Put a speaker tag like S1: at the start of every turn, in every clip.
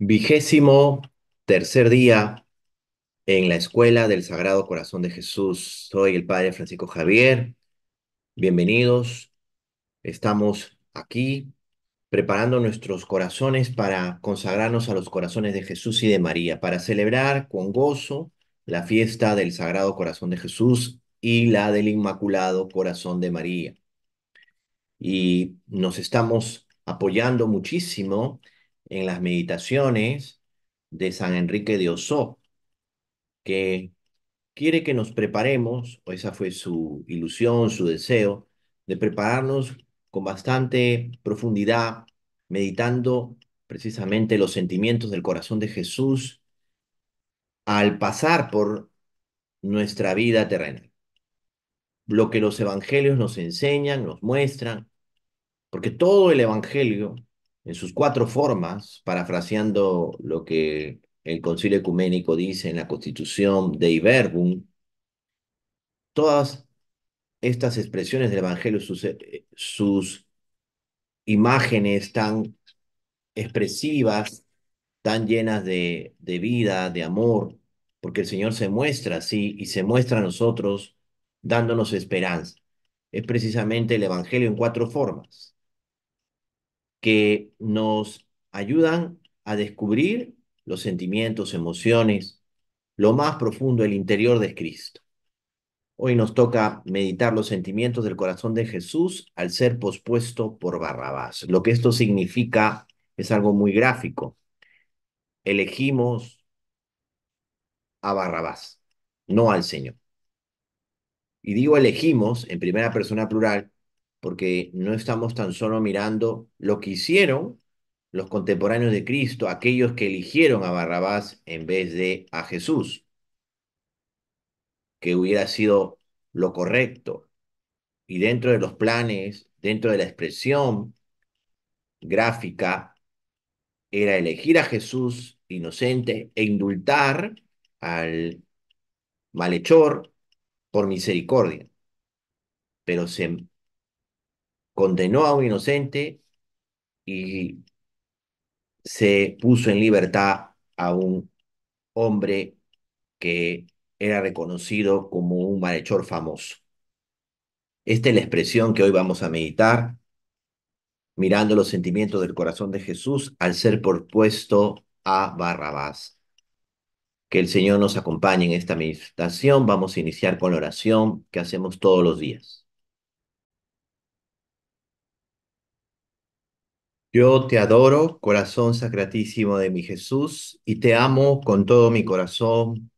S1: Vigésimo tercer día en la Escuela del Sagrado Corazón de Jesús. Soy el Padre Francisco Javier. Bienvenidos. Estamos aquí preparando nuestros corazones para consagrarnos a los corazones de Jesús y de María, para celebrar con gozo la fiesta del Sagrado Corazón de Jesús y la del Inmaculado Corazón de María. Y nos estamos apoyando muchísimo en las meditaciones de San Enrique de Osó, que quiere que nos preparemos, o esa fue su ilusión, su deseo, de prepararnos con bastante profundidad, meditando precisamente los sentimientos del corazón de Jesús al pasar por nuestra vida terrenal. Lo que los evangelios nos enseñan, nos muestran, porque todo el evangelio en sus cuatro formas, parafraseando lo que el Concilio Ecuménico dice en la Constitución de Verbum, todas estas expresiones del Evangelio, eh, sus, imágenes tan expresivas, tan llenas de, de vida, de amor, porque el Señor se muestra así y se muestra a nosotros dándonos esperanza. Es precisamente el Evangelio en cuatro formas que nos ayudan a descubrir los sentimientos, emociones, lo más profundo, el interior de Cristo. Hoy nos toca meditar los sentimientos del corazón de Jesús al ser pospuesto por Barrabás. Lo que esto significa es algo muy gráfico. Elegimos a Barrabás, no al Señor. Y digo elegimos en primera persona plural porque no estamos tan solo mirando lo que hicieron los contemporáneos de Cristo, aquellos que eligieron a Barrabás en vez de a Jesús, que hubiera sido lo correcto. Y dentro de los planes, dentro de la expresión gráfica, era elegir a Jesús inocente e indultar al malhechor por misericordia. Pero se condenó a un inocente y se puso en libertad a un hombre que era reconocido como un malhechor famoso. Esta es la expresión que hoy vamos a meditar, mirando los sentimientos del corazón de Jesús al ser propuesto a Barrabás. Que el Señor nos acompañe en esta meditación. Vamos a iniciar con la oración que hacemos todos los días. Yo te adoro, corazón sacratísimo de mi Jesús, y te amo con todo mi corazón,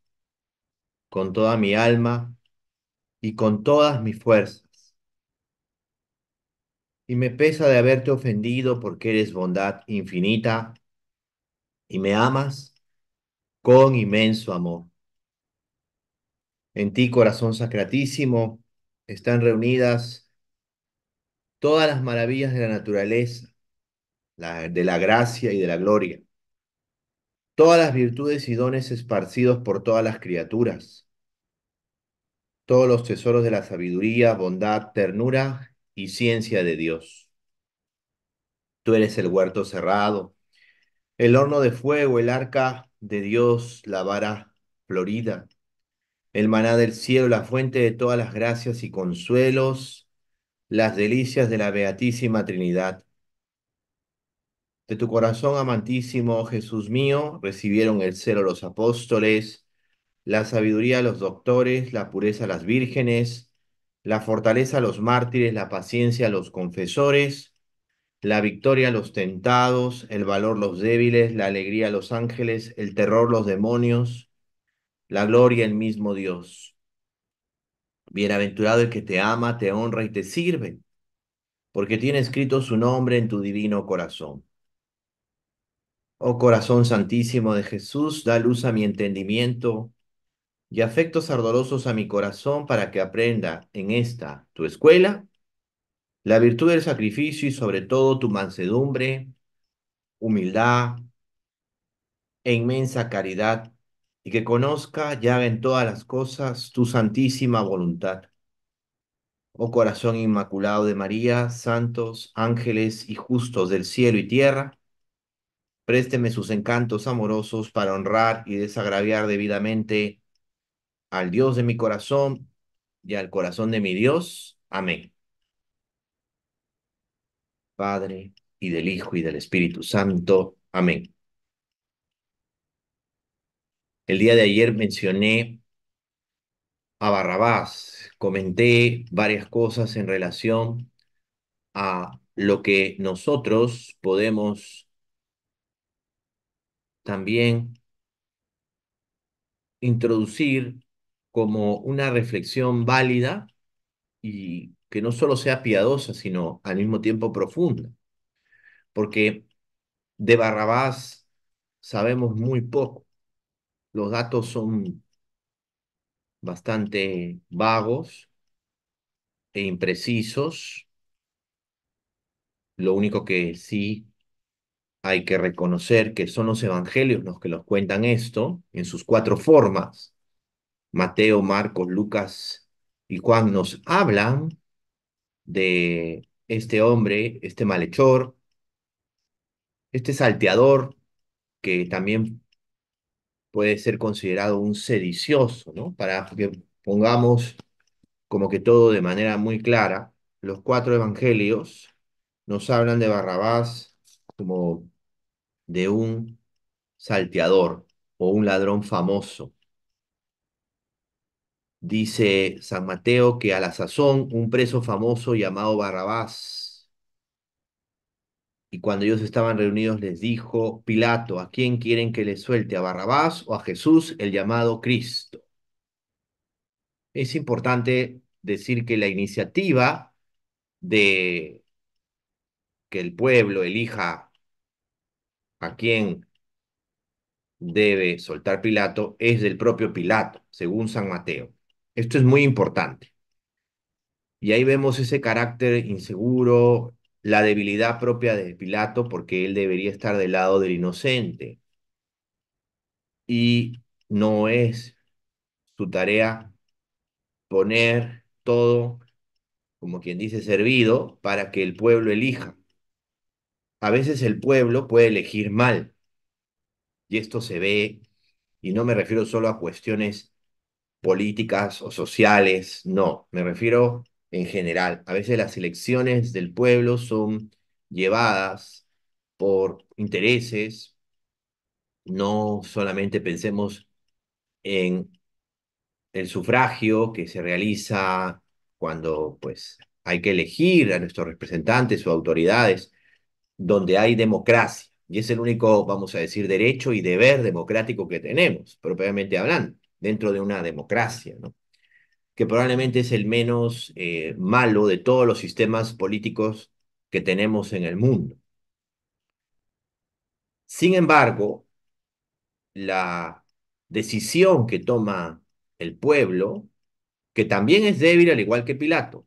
S1: con toda mi alma y con todas mis fuerzas. Y me pesa de haberte ofendido porque eres bondad infinita y me amas con inmenso amor. En ti, corazón sacratísimo, están reunidas todas las maravillas de la naturaleza de la gracia y de la gloria. Todas las virtudes y dones esparcidos por todas las criaturas. Todos los tesoros de la sabiduría, bondad, ternura y ciencia de Dios. Tú eres el huerto cerrado, el horno de fuego, el arca de Dios, la vara florida, el maná del cielo, la fuente de todas las gracias y consuelos, las delicias de la Beatísima Trinidad. De tu corazón amantísimo, Jesús mío, recibieron el celo los apóstoles, la sabiduría los doctores, la pureza las vírgenes, la fortaleza los mártires, la paciencia los confesores, la victoria los tentados, el valor los débiles, la alegría los ángeles, el terror los demonios, la gloria el mismo Dios. Bienaventurado el que te ama, te honra y te sirve, porque tiene escrito su nombre en tu divino corazón. Oh corazón santísimo de Jesús, da luz a mi entendimiento y afectos ardorosos a mi corazón para que aprenda en esta tu escuela la virtud del sacrificio y sobre todo tu mansedumbre, humildad e inmensa caridad y que conozca ya en todas las cosas tu santísima voluntad. Oh corazón inmaculado de María, santos, ángeles y justos del cielo y tierra, Présteme sus encantos amorosos para honrar y desagraviar debidamente al Dios de mi corazón y al corazón de mi Dios. Amén. Padre, y del Hijo, y del Espíritu Santo. Amén. El día de ayer mencioné a Barrabás, comenté varias cosas en relación a lo que nosotros podemos también introducir como una reflexión válida y que no solo sea piadosa, sino al mismo tiempo profunda. Porque de Barrabás sabemos muy poco. Los datos son bastante vagos e imprecisos. Lo único que sí hay que reconocer que son los evangelios los que nos cuentan esto en sus cuatro formas. Mateo, Marcos, Lucas y Juan nos hablan de este hombre, este malhechor, este salteador, que también puede ser considerado un sedicioso, ¿no? Para que pongamos como que todo de manera muy clara, los cuatro evangelios nos hablan de Barrabás, como de un salteador o un ladrón famoso. Dice San Mateo que a la sazón un preso famoso llamado Barrabás. Y cuando ellos estaban reunidos les dijo Pilato, ¿a quién quieren que le suelte? ¿A Barrabás o a Jesús, el llamado Cristo? Es importante decir que la iniciativa de que el pueblo elija a quien debe soltar Pilato es del propio Pilato, según San Mateo. Esto es muy importante. Y ahí vemos ese carácter inseguro, la debilidad propia de Pilato, porque él debería estar del lado del inocente. Y no es su tarea poner todo, como quien dice, servido para que el pueblo elija a veces el pueblo puede elegir mal. Y esto se ve, y no me refiero solo a cuestiones políticas o sociales, no, me refiero en general. A veces las elecciones del pueblo son llevadas por intereses, no solamente pensemos en el sufragio que se realiza cuando pues hay que elegir a nuestros representantes o autoridades, donde hay democracia. Y es el único, vamos a decir, derecho y deber democrático que tenemos, propiamente hablando, dentro de una democracia, ¿no? que probablemente es el menos eh, malo de todos los sistemas políticos que tenemos en el mundo. Sin embargo, la decisión que toma el pueblo, que también es débil al igual que Pilato,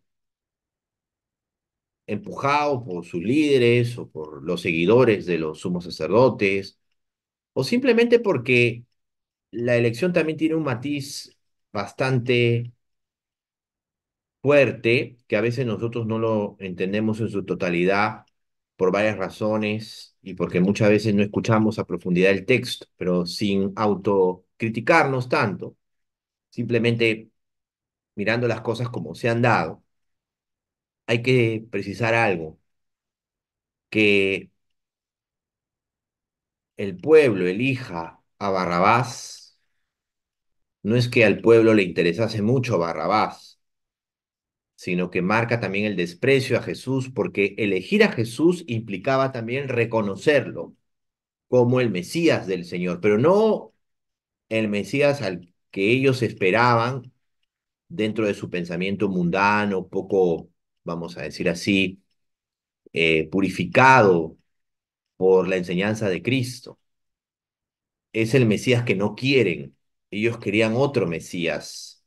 S1: empujado por sus líderes o por los seguidores de los sumos sacerdotes, o simplemente porque la elección también tiene un matiz bastante fuerte, que a veces nosotros no lo entendemos en su totalidad por varias razones y porque muchas veces no escuchamos a profundidad el texto, pero sin autocriticarnos tanto, simplemente mirando las cosas como se han dado hay que precisar algo, que el pueblo elija a Barrabás, no es que al pueblo le interesase mucho Barrabás, sino que marca también el desprecio a Jesús, porque elegir a Jesús implicaba también reconocerlo como el Mesías del Señor, pero no el Mesías al que ellos esperaban dentro de su pensamiento mundano, poco vamos a decir así, eh, purificado por la enseñanza de Cristo. Es el Mesías que no quieren. Ellos querían otro Mesías.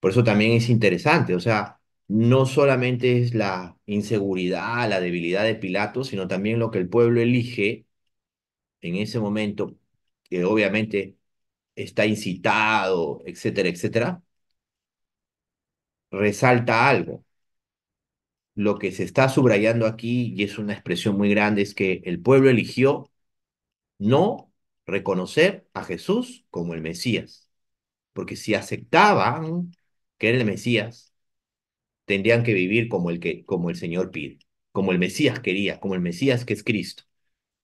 S1: Por eso también es interesante, o sea, no solamente es la inseguridad, la debilidad de Pilato, sino también lo que el pueblo elige en ese momento, que obviamente está incitado, etcétera, etcétera, resalta algo lo que se está subrayando aquí, y es una expresión muy grande, es que el pueblo eligió no reconocer a Jesús como el Mesías. Porque si aceptaban que era el Mesías, tendrían que vivir como el, que, como el Señor pide, como el Mesías quería, como el Mesías que es Cristo.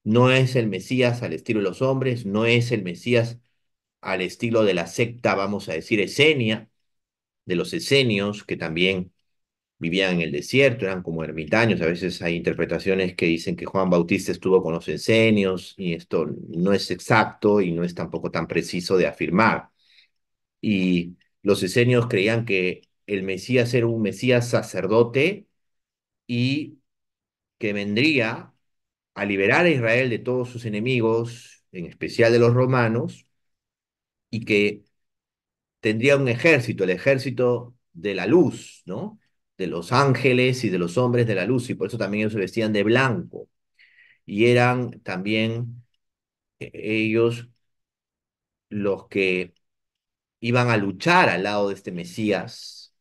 S1: No es el Mesías al estilo de los hombres, no es el Mesías al estilo de la secta, vamos a decir, esenia, de los esenios, que también vivían en el desierto, eran como ermitaños. A veces hay interpretaciones que dicen que Juan Bautista estuvo con los esenios y esto no es exacto y no es tampoco tan preciso de afirmar. Y los esenios creían que el Mesías era un Mesías sacerdote y que vendría a liberar a Israel de todos sus enemigos, en especial de los romanos, y que tendría un ejército, el ejército de la luz, ¿no? de los ángeles y de los hombres de la luz, y por eso también ellos se vestían de blanco. Y eran también eh, ellos los que iban a luchar al lado de este Mesías,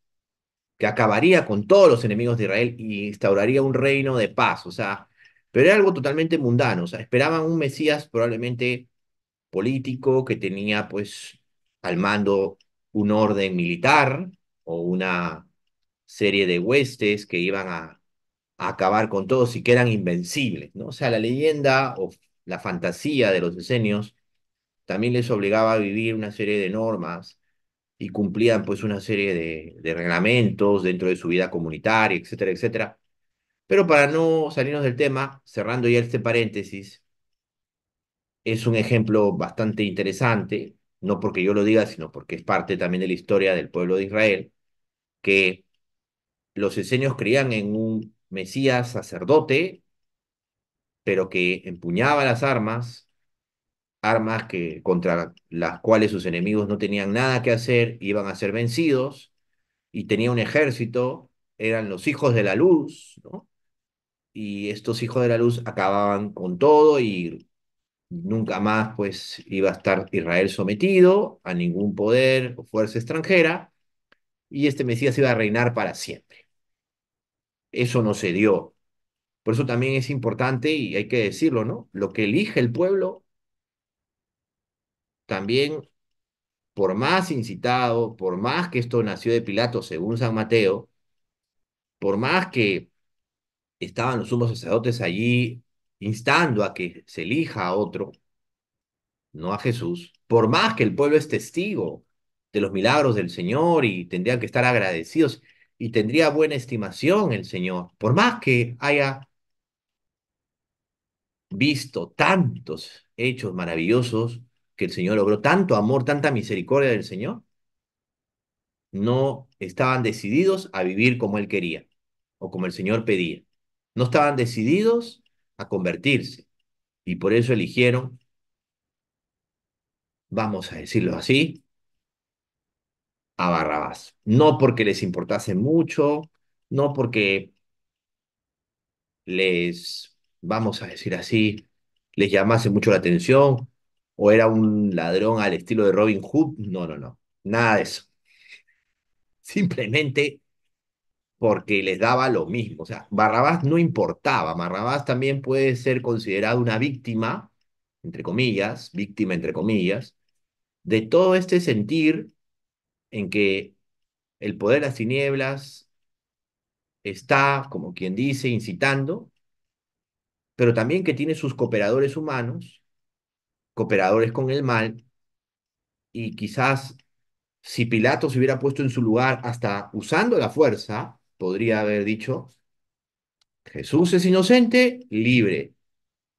S1: que acabaría con todos los enemigos de Israel y instauraría un reino de paz, o sea, pero era algo totalmente mundano, o sea, esperaban un Mesías probablemente político que tenía pues al mando un orden militar o una serie de huestes que iban a, acabar con todos y que eran invencibles, ¿no? O sea, la leyenda o la fantasía de los esenios también les obligaba a vivir una serie de normas y cumplían pues una serie de, de, reglamentos dentro de su vida comunitaria, etcétera, etcétera. Pero para no salirnos del tema, cerrando ya este paréntesis, es un ejemplo bastante interesante, no porque yo lo diga, sino porque es parte también de la historia del pueblo de Israel, que los esenios creían en un Mesías sacerdote, pero que empuñaba las armas, armas que, contra las cuales sus enemigos no tenían nada que hacer, iban a ser vencidos, y tenía un ejército, eran los hijos de la luz, ¿no? Y estos hijos de la luz acababan con todo y nunca más pues iba a estar Israel sometido a ningún poder o fuerza extranjera, y este Mesías iba a reinar para siempre. Eso no se dio. Por eso también es importante y hay que decirlo, ¿no? Lo que elige el pueblo, también, por más incitado, por más que esto nació de Pilato, según San Mateo, por más que estaban los sumos sacerdotes allí instando a que se elija a otro, no a Jesús, por más que el pueblo es testigo de los milagros del Señor y tendrían que estar agradecidos, y tendría buena estimación el Señor, por más que haya visto tantos hechos maravillosos que el Señor logró, tanto amor, tanta misericordia del Señor, no estaban decididos a vivir como Él quería o como el Señor pedía. No estaban decididos a convertirse y por eso eligieron, vamos a decirlo así, a Barrabás. No porque les importase mucho, no porque les, vamos a decir así, les llamase mucho la atención o era un ladrón al estilo de Robin Hood. No, no, no. Nada de eso. Simplemente porque les daba lo mismo. O sea, Barrabás no importaba. Barrabás también puede ser considerado una víctima, entre comillas, víctima entre comillas, de todo este sentir en que el poder de las tinieblas está, como quien dice, incitando, pero también que tiene sus cooperadores humanos, cooperadores con el mal, y quizás si Pilato se hubiera puesto en su lugar hasta usando la fuerza, podría haber dicho, Jesús es inocente, libre,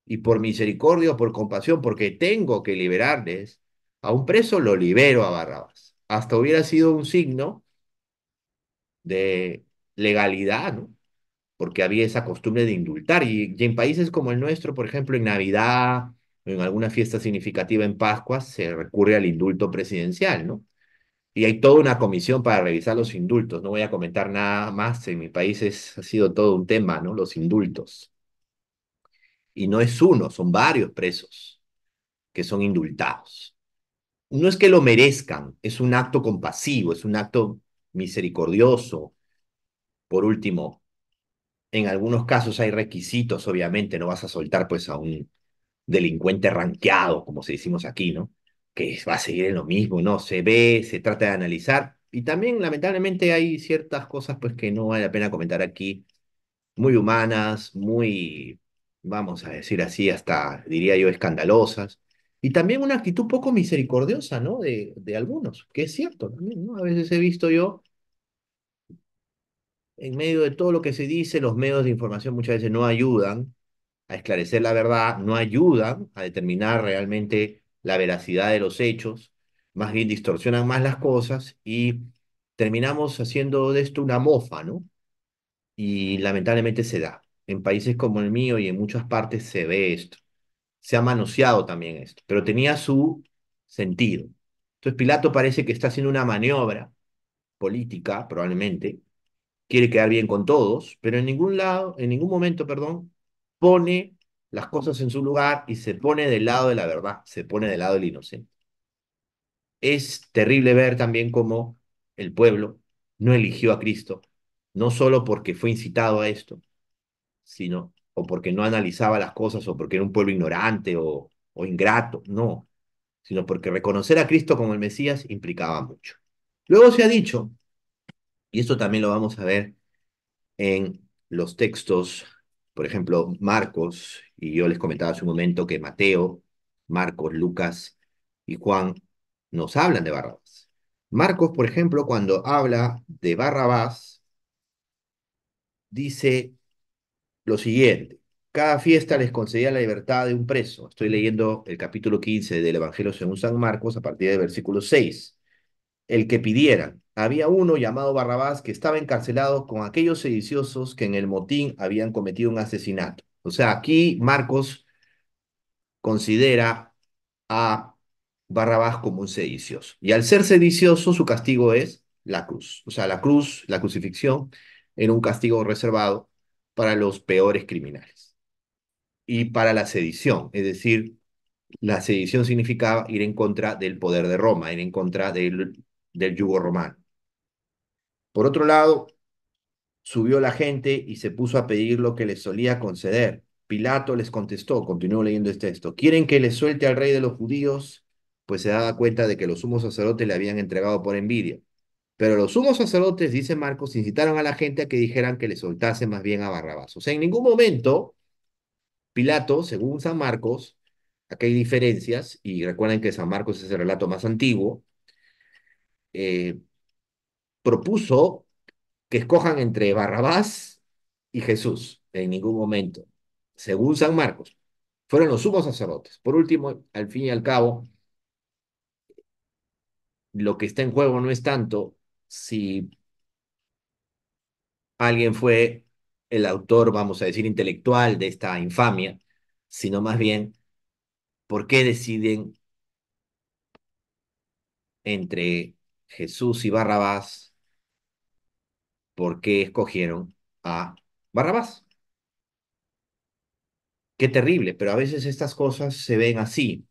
S1: y por misericordia o por compasión, porque tengo que liberarles, a un preso lo libero a Barrabás hasta hubiera sido un signo de legalidad, ¿no? Porque había esa costumbre de indultar. Y, en países como el nuestro, por ejemplo, en Navidad o en alguna fiesta significativa en Pascua, se recurre al indulto presidencial, ¿no? Y hay toda una comisión para revisar los indultos. No voy a comentar nada más. En mi país ha sido todo un tema, ¿no? Los indultos. Y no es uno, son varios presos que son indultados no es que lo merezcan, es un acto compasivo, es un acto misericordioso. Por último, en algunos casos hay requisitos, obviamente, no vas a soltar pues a un delincuente ranqueado, como se decimos aquí, ¿no? Que va a seguir en lo mismo, ¿no? Se ve, se trata de analizar. Y también, lamentablemente, hay ciertas cosas pues que no vale la pena comentar aquí, muy humanas, muy, vamos a decir así, hasta diría yo, escandalosas y también una actitud poco misericordiosa, ¿no? De, de algunos, que es cierto también, ¿no? A veces he visto yo, en medio de todo lo que se dice, los medios de información muchas veces no ayudan a esclarecer la verdad, no ayudan a determinar realmente la veracidad de los hechos, más bien distorsionan más las cosas y terminamos haciendo de esto una mofa, ¿no? Y lamentablemente se da. En países como el mío y en muchas partes se ve esto se ha manoseado también esto, pero tenía su sentido. Entonces Pilato parece que está haciendo una maniobra política, probablemente, quiere quedar bien con todos, pero en ningún lado, en ningún momento, perdón, pone las cosas en su lugar y se pone del lado de la verdad, se pone del lado del inocente. Es terrible ver también cómo el pueblo no eligió a Cristo, no solo porque fue incitado a esto, sino o porque no analizaba las cosas, o porque era un pueblo ignorante o, ingrato, no, sino porque reconocer a Cristo como el Mesías implicaba mucho. Luego se ha dicho, y esto también lo vamos a ver en los textos, por ejemplo, Marcos, y yo les comentaba hace un momento que Mateo, Marcos, Lucas y Juan nos hablan de Barrabás. Marcos, por ejemplo, cuando habla de Barrabás, dice lo siguiente. Cada fiesta les concedía la libertad de un preso. Estoy leyendo el capítulo 15 del Evangelio según San Marcos a partir del versículo 6. El que pidieran. Había uno llamado Barrabás que estaba encarcelado con aquellos sediciosos que en el motín habían cometido un asesinato. O sea, aquí Marcos considera a Barrabás como un sedicioso. Y al ser sedicioso, su castigo es la cruz. O sea, la cruz, la crucifixión, era un castigo reservado para los peores criminales y para la sedición, es decir, la sedición significaba ir en contra del poder de Roma, ir en contra del, del yugo romano. Por otro lado, subió la gente y se puso a pedir lo que les solía conceder. Pilato les contestó, continuó leyendo este texto, ¿quieren que le suelte al rey de los judíos? Pues se daba cuenta de que los sumos sacerdotes le habían entregado por envidia. Pero los sumos sacerdotes, dice Marcos, incitaron a la gente a que dijeran que le soltase más bien a Barrabás. O sea, en ningún momento Pilato, según San Marcos, aquí hay diferencias, y recuerden que San Marcos es el relato más antiguo, eh, propuso que escojan entre Barrabás y Jesús, en ningún momento, según San Marcos. Fueron los sumos sacerdotes. Por último, al fin y al cabo, lo que está en juego no es tanto si alguien fue el autor, vamos a decir, intelectual de esta infamia, sino más bien por qué deciden entre Jesús y Barrabás, por qué escogieron a Barrabás. Qué terrible, pero a veces estas cosas se ven así,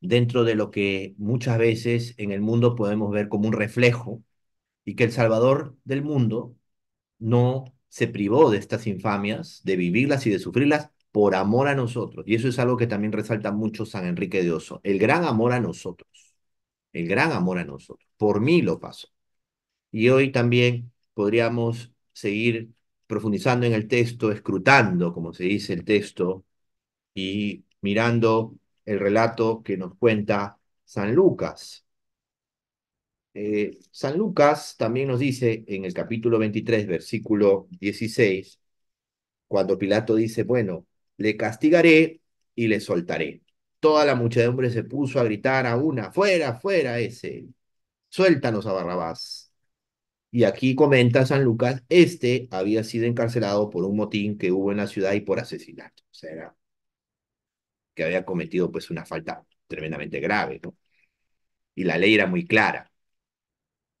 S1: dentro de lo que muchas veces en el mundo podemos ver como un reflejo y que el Salvador del mundo no se privó de estas infamias, de vivirlas y de sufrirlas por amor a nosotros. Y eso es algo que también resalta mucho San Enrique de Oso, el gran amor a nosotros, el gran amor a nosotros. Por mí lo paso Y hoy también podríamos seguir profundizando en el texto, escrutando, como se dice el texto, y mirando el relato que nos cuenta San Lucas, eh, San Lucas también nos dice en el capítulo 23, versículo 16, cuando Pilato dice, bueno, le castigaré y le soltaré. Toda la muchedumbre se puso a gritar a una, fuera, fuera ese, suéltanos a Barrabás. Y aquí comenta San Lucas, este había sido encarcelado por un motín que hubo en la ciudad y por asesinato. O sea, que había cometido pues una falta tremendamente grave, ¿no? Y la ley era muy clara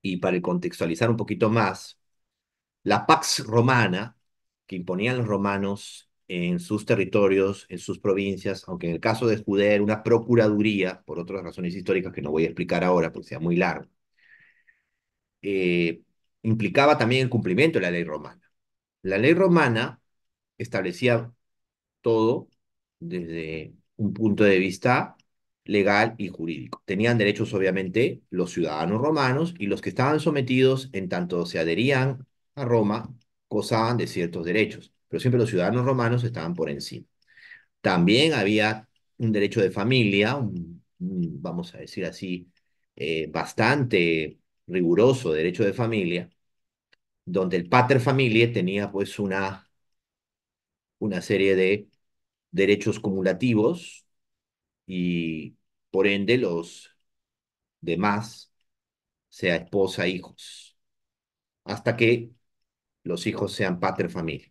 S1: y para contextualizar un poquito más, la Pax Romana, que imponían los romanos en sus territorios, en sus provincias, aunque en el caso de Judea era una procuraduría, por otras razones históricas que no voy a explicar ahora porque sea muy largo, eh, implicaba también el cumplimiento de la ley romana. La ley romana establecía todo desde un punto de vista legal y jurídico. Tenían derechos, obviamente, los ciudadanos romanos y los que estaban sometidos, en tanto se adherían a Roma, gozaban de ciertos derechos, pero siempre los ciudadanos romanos estaban por encima. También había un derecho de familia, vamos a decir así, eh, bastante riguroso derecho de familia, donde el pater familia tenía pues una, una serie de derechos cumulativos y por ende los demás, sea esposa, hijos, hasta que los hijos sean pater familia.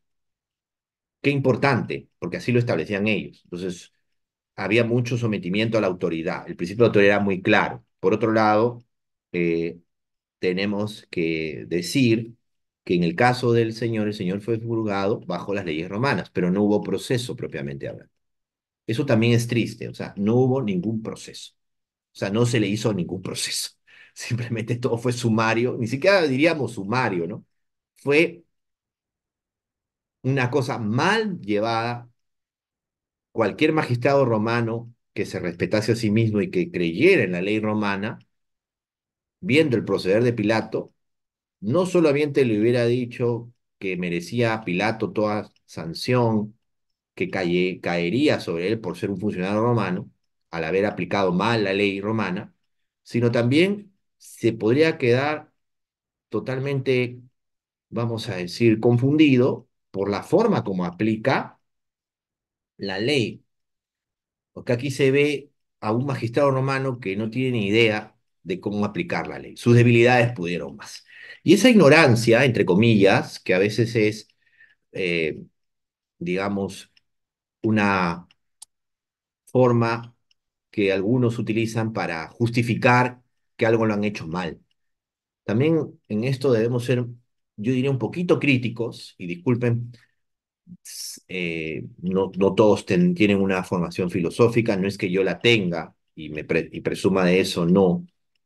S1: Qué importante, porque así lo establecían ellos. Entonces, había mucho sometimiento a la autoridad. El principio de autoridad era muy claro. Por otro lado, eh, tenemos que decir que en el caso del Señor, el Señor fue juzgado bajo las leyes romanas, pero no hubo proceso propiamente hablando. Eso también es triste, o sea, no hubo ningún proceso. O sea, no se le hizo ningún proceso. Simplemente todo fue sumario, ni siquiera diríamos sumario, ¿no? Fue una cosa mal llevada. Cualquier magistrado romano que se respetase a sí mismo y que creyera en la ley romana, viendo el proceder de Pilato, no solamente le hubiera dicho que merecía a Pilato toda sanción, que caería sobre él por ser un funcionario romano, al haber aplicado mal la ley romana, sino también se podría quedar totalmente, vamos a decir, confundido por la forma como aplica la ley. Porque aquí se ve a un magistrado romano que no tiene ni idea de cómo aplicar la ley. Sus debilidades pudieron más. Y esa ignorancia, entre comillas, que a veces es, eh, digamos, una forma que algunos utilizan para justificar que algo lo han hecho mal. También en esto debemos ser, yo diría, un poquito críticos, y disculpen, eh, no, no, todos tienen una formación filosófica, no es que yo la tenga y, me y presuma de eso, no,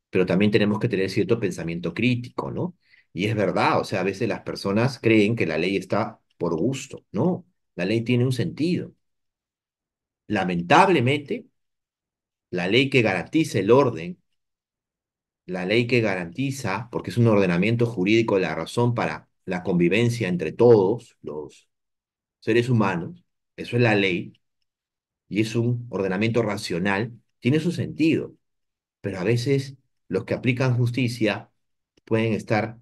S1: pero también tenemos que tener cierto pensamiento crítico, ¿no? Y es verdad, o sea, a veces las personas creen que la ley está por gusto, no, la ley tiene un sentido. Lamentablemente, la ley que garantiza el orden, la ley que garantiza, porque es un ordenamiento jurídico la razón para la convivencia entre todos los seres humanos, eso es la ley, y es un ordenamiento racional, tiene su sentido, pero a veces los que aplican justicia pueden estar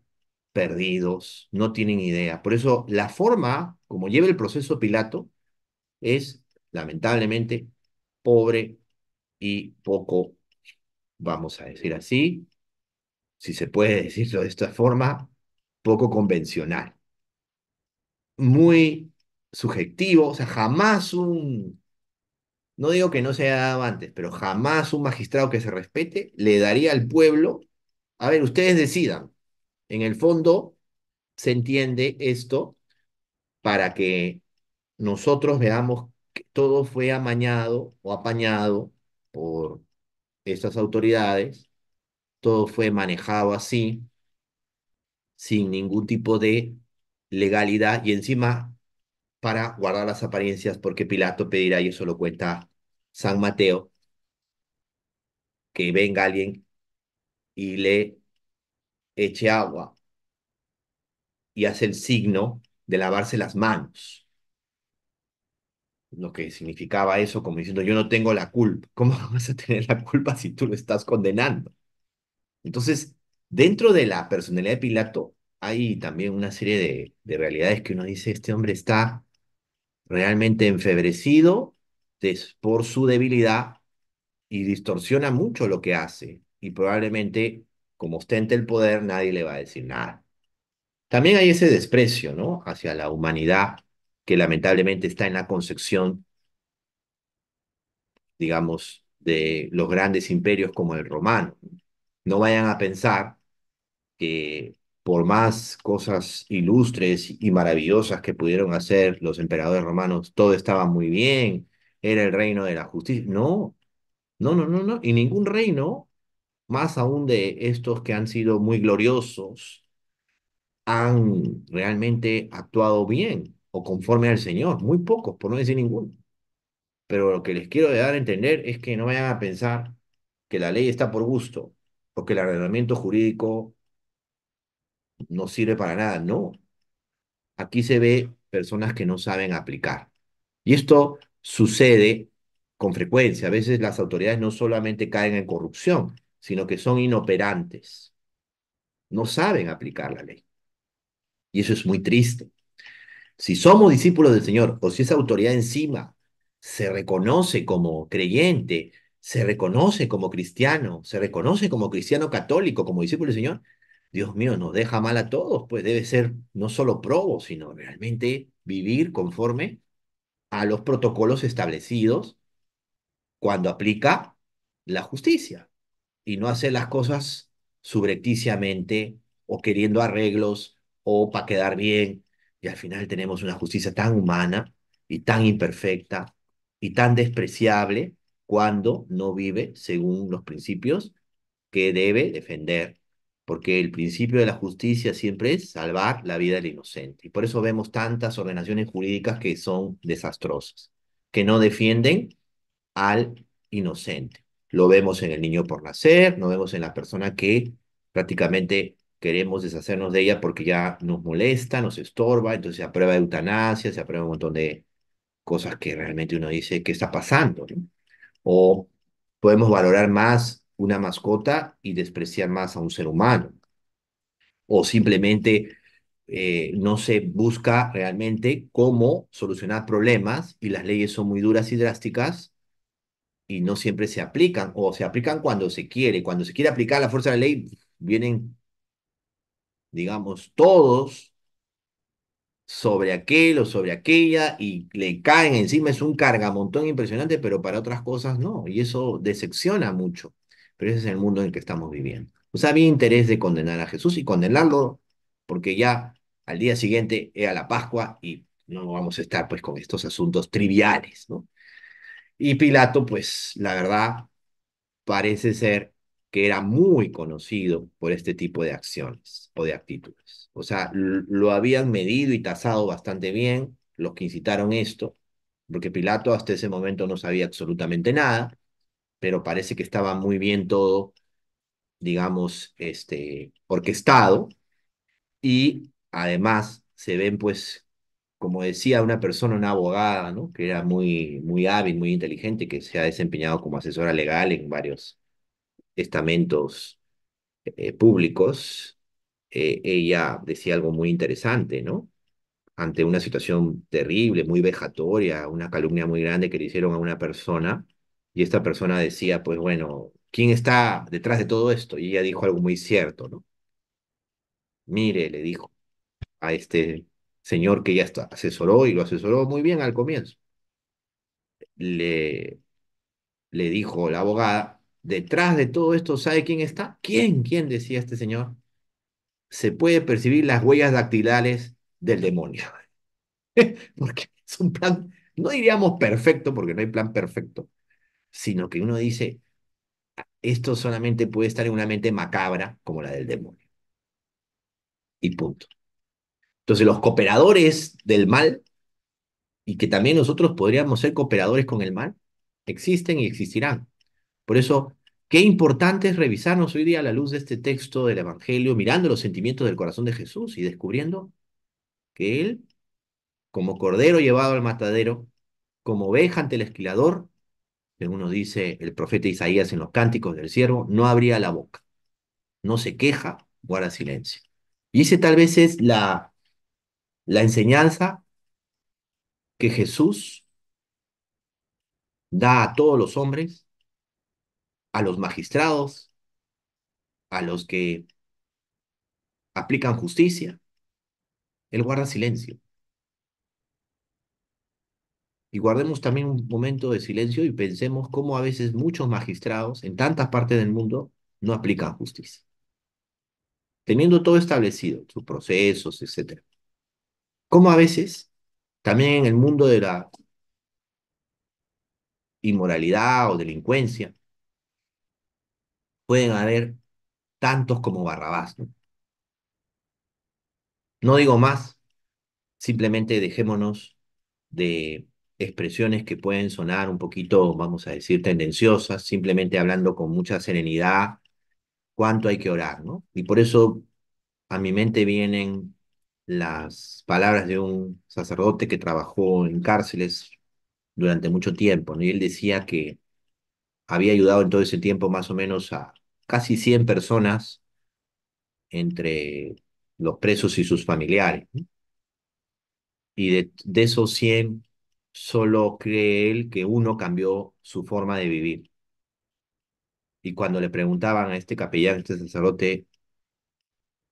S1: perdidos, no tienen idea. Por eso la forma como lleva el proceso Pilato es lamentablemente, pobre y poco, vamos a decir así, si se puede decirlo de esta forma, poco convencional. Muy subjetivo, o sea, jamás un, no digo que no se haya dado antes, pero jamás un magistrado que se respete le daría al pueblo, a ver, ustedes decidan. En el fondo se entiende esto para que nosotros veamos todo fue amañado o apañado por estas autoridades, todo fue manejado así, sin ningún tipo de legalidad y encima para guardar las apariencias porque Pilato pedirá, y eso lo cuenta San Mateo, que venga alguien y le eche agua y hace el signo de lavarse las manos lo que significaba eso, como diciendo, yo no tengo la culpa. ¿Cómo vas a tener la culpa si tú lo estás condenando? Entonces, dentro de la personalidad de Pilato hay también una serie de, realidades que uno dice, este hombre está realmente enfebrecido por su debilidad y distorsiona mucho lo que hace. Y probablemente, como ostenta el poder, nadie le va a decir nada. También hay ese desprecio, ¿no? Hacia la humanidad que lamentablemente está en la concepción, digamos, de los grandes imperios como el romano. No vayan a pensar que por más cosas ilustres y maravillosas que pudieron hacer los emperadores romanos, todo estaba muy bien, era el reino de la justicia. No, no, no, no, no. Y ningún reino, más aún de estos que han sido muy gloriosos, han realmente actuado bien o conforme al Señor, muy pocos, por no decir ninguno. Pero lo que les quiero dar a entender es que no vayan a pensar que la ley está por gusto o que el ordenamiento jurídico no sirve para nada. No. Aquí se ve personas que no saben aplicar. Y esto sucede con frecuencia. A veces las autoridades no solamente caen en corrupción, sino que son inoperantes. No saben aplicar la ley. Y eso es muy triste. Si somos discípulos del Señor o si esa autoridad encima se reconoce como creyente, se reconoce como cristiano, se reconoce como cristiano católico, como discípulo del Señor, Dios mío, nos deja mal a todos, pues debe ser no solo probo, sino realmente vivir conforme a los protocolos establecidos cuando aplica la justicia y no hacer las cosas subrepticiamente o queriendo arreglos o para quedar bien y al final tenemos una justicia tan humana y tan imperfecta y tan despreciable cuando no vive según los principios que debe defender. Porque el principio de la justicia siempre es salvar la vida del inocente. Y por eso vemos tantas ordenaciones jurídicas que son desastrosas, que no defienden al inocente. Lo vemos en el niño por nacer, lo vemos en la persona que prácticamente queremos deshacernos de ella porque ya nos molesta, nos estorba, entonces se aprueba eutanasia, se aprueba un montón de cosas que realmente uno dice, ¿qué está pasando? O podemos valorar más una mascota y despreciar más a un ser humano. O simplemente eh, no se busca realmente cómo solucionar problemas y las leyes son muy duras y drásticas y no siempre se aplican o se aplican cuando se quiere. Cuando se quiere aplicar la fuerza de la ley, vienen digamos, todos sobre aquel o sobre aquella y le caen encima, es un cargamontón impresionante, pero para otras cosas no, y eso decepciona mucho. Pero ese es el mundo en el que estamos viviendo. O sea, había interés de condenar a Jesús y condenarlo porque ya al día siguiente era la Pascua y no vamos a estar pues con estos asuntos triviales, ¿no? Y Pilato, pues la verdad, parece ser que era muy conocido por este tipo de acciones o de actitudes. O sea, lo habían medido y tasado bastante bien los que incitaron esto, porque Pilato hasta ese momento no sabía absolutamente nada, pero parece que estaba muy bien todo, digamos, este, orquestado, y además se ven, pues, como decía una persona, una abogada, ¿no? Que era muy, muy hábil, muy inteligente, que se ha desempeñado como asesora legal en varios estamentos eh, públicos, eh, ella decía algo muy interesante, ¿no? Ante una situación terrible, muy vejatoria, una calumnia muy grande que le hicieron a una persona, y esta persona decía, pues bueno, ¿quién está detrás de todo esto? Y ella dijo algo muy cierto, ¿no? Mire, le dijo a este señor que ya está, asesoró y lo asesoró muy bien al comienzo. Le, le dijo la abogada, detrás de todo esto, ¿sabe quién está? ¿Quién? ¿Quién decía este señor? Se puede percibir las huellas dactilares del demonio. porque es un plan, no diríamos perfecto, porque no hay plan perfecto, sino que uno dice, esto solamente puede estar en una mente macabra como la del demonio. Y punto. Entonces los cooperadores del mal, y que también nosotros podríamos ser cooperadores con el mal, existen y existirán. Por eso, qué importante es revisarnos hoy día a la luz de este texto del Evangelio, mirando los sentimientos del corazón de Jesús y descubriendo que Él, como cordero llevado al matadero, como oveja ante el esquilador, según nos dice el profeta Isaías en los cánticos del siervo, no abría la boca, no se queja, guarda silencio. Y ese tal vez es la, la enseñanza que Jesús da a todos los hombres a los magistrados, a los que aplican justicia. Él guarda silencio. Y guardemos también un momento de silencio y pensemos cómo a veces muchos magistrados en tantas partes del mundo no aplican justicia. Teniendo todo establecido, sus procesos, etc. Cómo a veces, también en el mundo de la inmoralidad o delincuencia, pueden haber tantos como Barrabás. No, digo más, simplemente dejémonos de expresiones que pueden sonar un poquito, vamos a decir, tendenciosas, simplemente hablando con mucha serenidad cuánto hay que orar, ¿no? Y por eso a mi mente vienen las palabras de un sacerdote que trabajó en cárceles durante mucho tiempo, Y él decía que había ayudado en todo ese tiempo más o menos a casi 100 personas entre los presos y sus familiares. Y de, esos 100, solo cree él que uno cambió su forma de vivir. Y cuando le preguntaban a este capellán, a este sacerdote,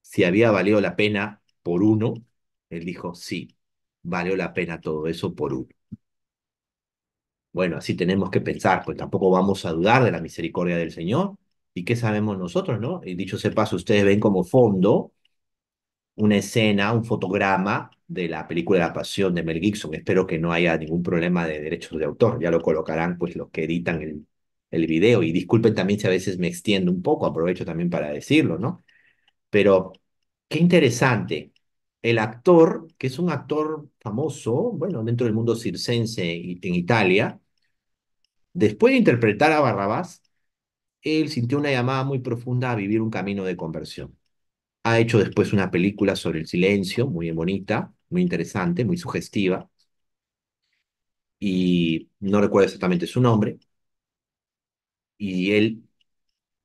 S1: si había valido la pena por uno, él dijo, sí, valió la pena todo eso por uno. Bueno, así tenemos que pensar, pues tampoco vamos a dudar de la misericordia del Señor. ¿Y qué sabemos nosotros, no? Y dicho sea paso, ustedes ven como fondo una escena, un fotograma de la película La Pasión de Mel Gibson. Espero que no haya ningún problema de derechos de autor. Ya lo colocarán pues los que editan el, el video. Y disculpen también si a veces me extiendo un poco, aprovecho también para decirlo, ¿no? Pero qué interesante. El actor, que es un actor famoso, bueno, dentro del mundo circense en Italia, Después de interpretar a Barrabás, él sintió una llamada muy profunda a vivir un camino de conversión. Ha hecho después una película sobre el silencio, muy bonita, muy interesante, muy sugestiva. Y no recuerdo exactamente su nombre. Y él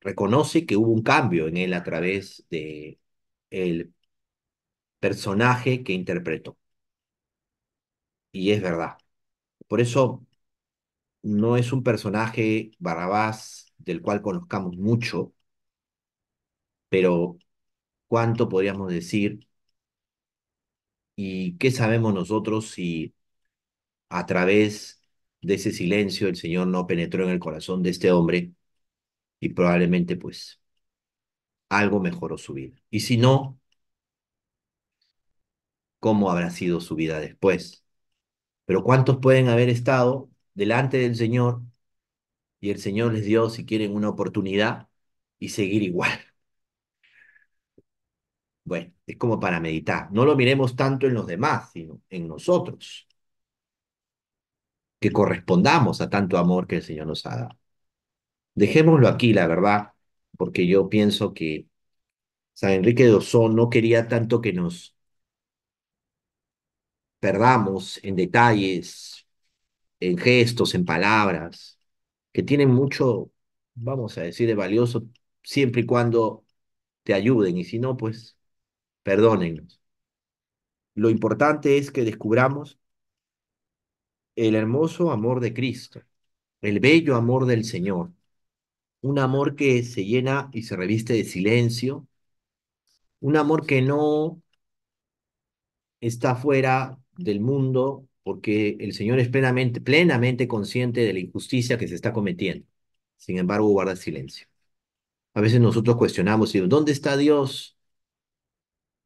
S1: reconoce que hubo un cambio en él a través de el personaje que interpretó. Y es verdad. Por eso no es un personaje, Barrabás, del cual conozcamos mucho, pero ¿cuánto podríamos decir? ¿Y qué sabemos nosotros si a través de ese silencio el Señor no penetró en el corazón de este hombre y probablemente pues algo mejoró su vida? Y si no, ¿cómo habrá sido su vida después? Pero ¿cuántos pueden haber estado delante del Señor y el Señor les dio, si quieren, una oportunidad y seguir igual. Bueno, es como para meditar. No lo miremos tanto en los demás, sino en nosotros. Que correspondamos a tanto amor que el Señor nos ha dado. Dejémoslo aquí, la verdad, porque yo pienso que San Enrique de no quería tanto que nos perdamos en detalles en gestos, en palabras, que tienen mucho, vamos a decir, de valioso, siempre y cuando te ayuden, y si no, pues perdónennos. Lo importante es que descubramos el hermoso amor de Cristo, el bello amor del Señor, un amor que se llena y se reviste de silencio, un amor que no está fuera del mundo porque el Señor es plenamente, plenamente consciente de la injusticia que se está cometiendo. Sin embargo, guarda silencio. A veces nosotros cuestionamos, ¿dónde está Dios?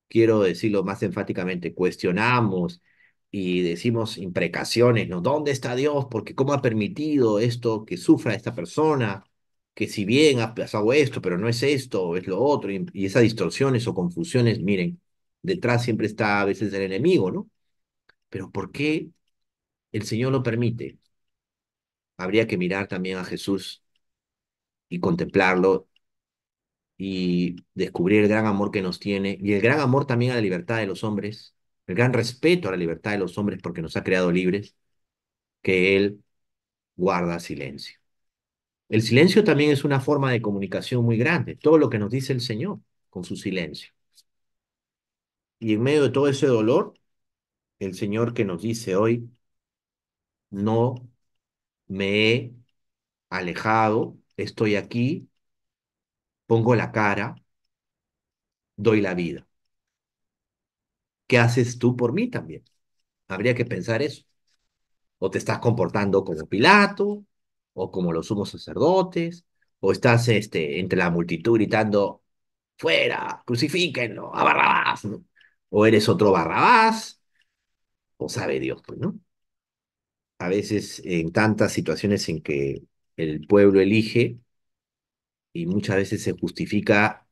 S1: Quiero decirlo más enfáticamente, cuestionamos y decimos imprecaciones, ¿no? ¿Dónde está Dios? Porque ¿cómo ha permitido esto que sufra esta persona? Que si bien ha pasado esto, pero no es esto, es lo otro, y, y esas distorsiones o confusiones, miren, detrás siempre está a veces el enemigo, ¿no? Pero ¿por qué el Señor lo permite? Habría que mirar también a Jesús y contemplarlo y descubrir el gran amor que nos tiene y el gran amor también a la libertad de los hombres, el gran respeto a la libertad de los hombres porque nos ha creado libres, que Él guarda silencio. El silencio también es una forma de comunicación muy grande, todo lo que nos dice el Señor con su silencio. Y en medio de todo ese dolor, el Señor que nos dice hoy, no me he alejado, estoy aquí, pongo la cara, doy la vida. ¿Qué haces tú por mí también? Habría que pensar eso. O te estás comportando como Pilato, o como los sumos sacerdotes, o estás este, entre la multitud gritando, fuera, crucifíquenlo, a Barrabás, o eres otro Barrabás, sabe Dios, pues, ¿no? A veces en tantas situaciones en que el pueblo elige y muchas veces se justifica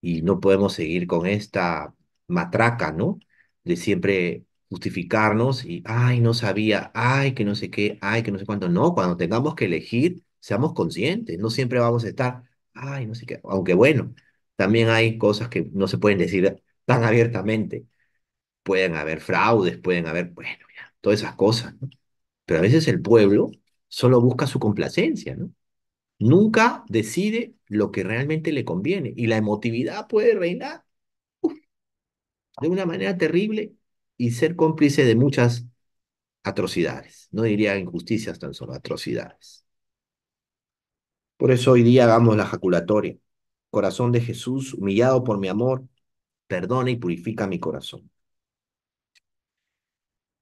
S1: y no podemos seguir con esta matraca, ¿no? De siempre justificarnos y, ay, no sabía, ay, que no sé qué, ay, que no sé cuánto. No, cuando tengamos que elegir, seamos conscientes, no siempre vamos a estar, ay, no sé qué, aunque bueno, también hay cosas que no se pueden decir tan abiertamente, pueden haber fraudes, pueden haber, bueno, ya, todas esas cosas, ¿no? Pero a veces el pueblo solo busca su complacencia, ¿no? Nunca decide lo que realmente le conviene y la emotividad puede reinar de una manera terrible y ser cómplice de muchas atrocidades. No diría injusticias tan solo, atrocidades. Por eso hoy día hagamos la jaculatoria. Corazón de Jesús, humillado por mi amor, perdona y purifica mi corazón.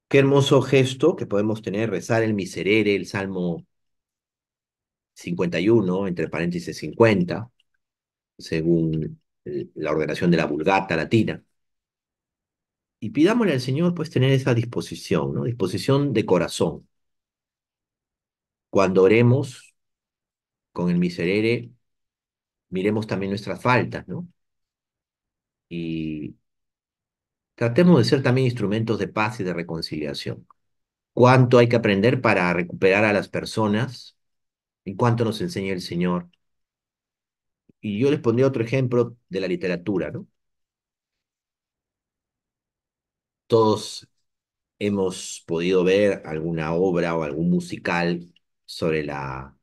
S1: Qué hermoso gesto que podemos tener, rezar el miserere, el Salmo 51, entre paréntesis 50, según eh, la ordenación de la vulgata latina. Y pidámosle al Señor, pues, tener esa disposición, ¿no? Disposición de corazón. Cuando oremos con el miserere, miremos también nuestras faltas, ¿no? Y tratemos de ser también instrumentos de paz y de reconciliación. ¿Cuánto hay que aprender para recuperar a las personas? ¿Y cuánto nos enseña el Señor? Y yo les pondría otro ejemplo de la literatura, ¿no? Todos hemos podido ver alguna obra o algún musical sobre la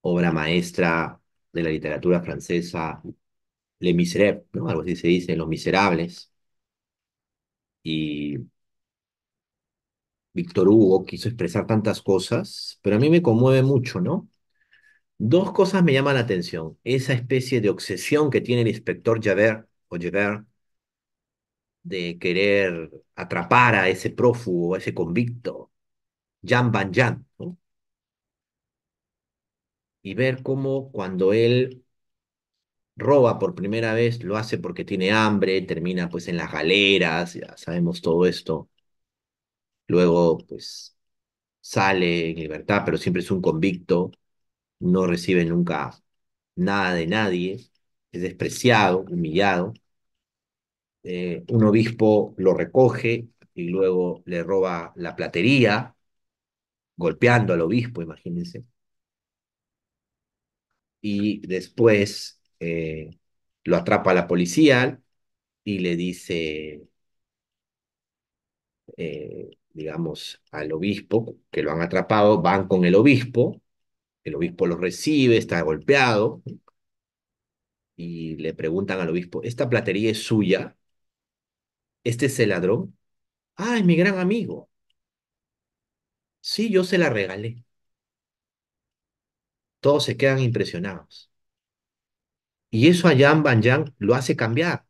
S1: obra maestra de la literatura francesa, Les Miserables, ¿no? Algo así se dice, Los Miserables y Víctor Hugo quiso expresar tantas cosas, pero a mí me conmueve mucho, ¿no? Dos cosas me llaman la atención. Esa especie de obsesión que tiene el inspector Javert o Javert de querer atrapar a ese prófugo, a ese convicto, Jan Van Jan. ¿no? Y ver cómo cuando él roba por primera vez, lo hace porque tiene hambre, termina pues en las galeras, ya sabemos todo esto. Luego pues sale en libertad, pero siempre es un convicto, no recibe nunca nada de nadie, es despreciado, humillado. Eh, un obispo lo recoge y luego le roba la platería, golpeando al obispo, imagínense. Y después eh, lo atrapa la policía y le dice, eh, digamos, al obispo que lo han atrapado, van con el obispo, el obispo lo recibe, está golpeado, y le preguntan al obispo, ¿esta platería es suya? ¿Este es el ladrón? Ah, es mi gran amigo. Sí, yo se la regalé. Todos se quedan impresionados. Y eso a Jan Van Jan lo hace cambiar.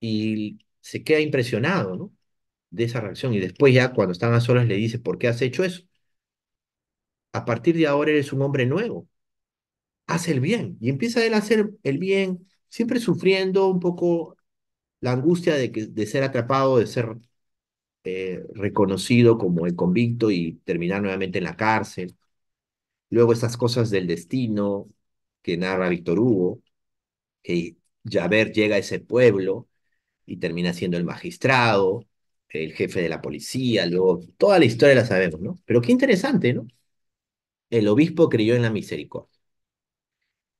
S1: Y se queda impresionado, ¿no? De esa reacción. Y después ya cuando están a solas le dice, ¿por qué has hecho eso? A partir de ahora eres un hombre nuevo. Hace el bien. Y empieza él a hacer el bien, siempre sufriendo un poco la angustia de, que, de ser atrapado, de ser eh, reconocido como el convicto y terminar nuevamente en la cárcel. Luego estas cosas del destino, que narra Víctor Hugo, que Javert llega a ese pueblo y termina siendo el magistrado, el jefe de la policía, luego toda la historia la sabemos, ¿no? Pero qué interesante, ¿no? El obispo creyó en la misericordia.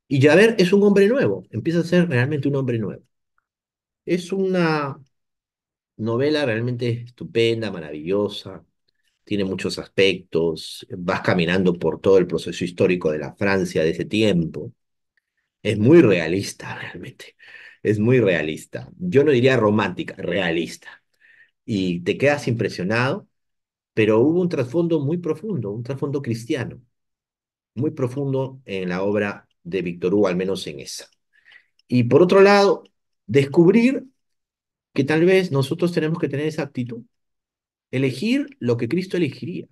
S1: Y Javert es un hombre nuevo, empieza a ser realmente un hombre nuevo. Es una novela realmente estupenda, maravillosa, tiene muchos aspectos, vas caminando por todo el proceso histórico de la Francia de ese tiempo. Es muy realista realmente, es muy realista. Yo no diría romántica, realista. Y te quedas impresionado, pero hubo un trasfondo muy profundo, un trasfondo cristiano, muy profundo en la obra de Víctor Hugo, al menos en esa. Y por otro lado, descubrir que tal vez nosotros tenemos que tener esa actitud elegir lo que Cristo elegiría,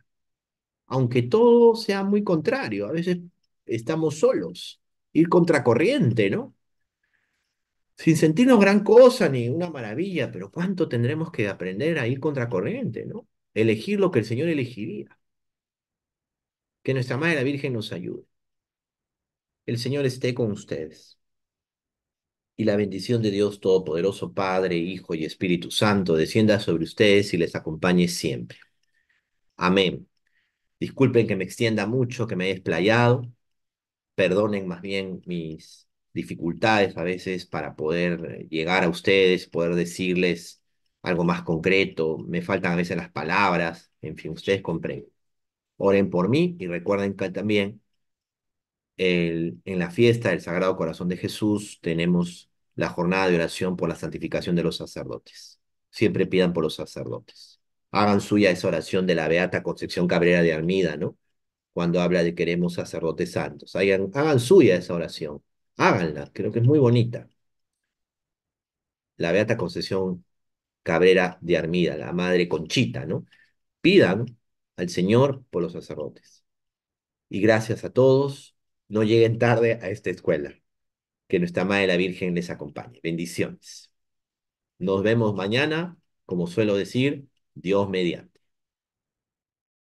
S1: aunque todo sea muy contrario, a veces estamos solos, ir contracorriente, ¿no? Sin sentirnos gran cosa ni una maravilla, pero cuánto tendremos que aprender a ir contracorriente, ¿no? Elegir lo que el Señor elegiría. Que nuestra Madre la Virgen nos ayude. El Señor esté con ustedes y la bendición de Dios Todopoderoso, Padre, Hijo y Espíritu Santo, descienda sobre ustedes y les acompañe siempre. Amén. Disculpen que me extienda mucho, que me he desplayado. Perdonen más bien mis dificultades a veces para poder eh, llegar a ustedes, poder decirles algo más concreto. Me faltan a veces las palabras. En fin, ustedes comprenden. Oren por mí y recuerden que también en la fiesta del Sagrado Corazón de Jesús tenemos la jornada de oración por la santificación de los sacerdotes. Siempre pidan por los sacerdotes. Hagan suya esa oración de la Beata Concepción Cabrera de Armida, ¿no? Cuando habla de queremos sacerdotes santos. Hagan, hagan suya esa oración. Háganla, creo que es muy bonita. La Beata Concepción Cabrera de Armida, la madre Conchita, ¿no? Pidan al Señor por los sacerdotes. Y gracias a todos no lleguen tarde a esta escuela. Que nuestra Madre la Virgen les acompañe. Bendiciones. Nos vemos mañana, como suelo decir, Dios mediante.